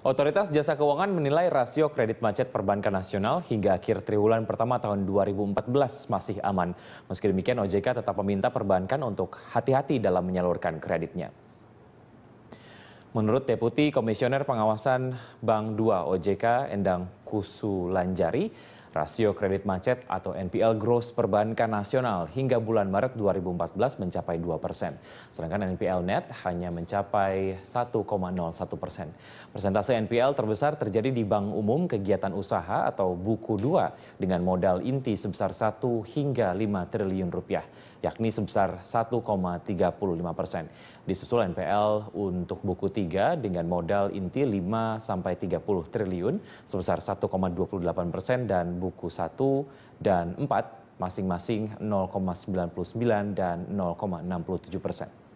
Otoritas Jasa Keuangan menilai rasio kredit macet perbankan nasional hingga akhir triwulan pertama tahun 2014 masih aman. Meski demikian, OJK tetap meminta perbankan untuk hati-hati dalam menyalurkan kreditnya. Menurut Deputi Komisioner Pengawasan Bank 2 OJK Endang Kusu Lanjari, rasio kredit macet atau NPL gross perbankan nasional hingga bulan Maret 2014 mencapai 2 persen. Sedangkan NPL net hanya mencapai 1,01 persen. Persentase NPL terbesar terjadi di Bank Umum Kegiatan Usaha atau Buku 2 dengan modal inti sebesar 1 hingga 5 triliun rupiah, yakni sebesar 1,35 persen. Disusul NPL untuk buku 3 dengan modal inti 5 sampai 30 triliun sebesar 1,5 1,28 persen dan buku 1 dan 4 masing-masing 0,99 dan 0,67 persen.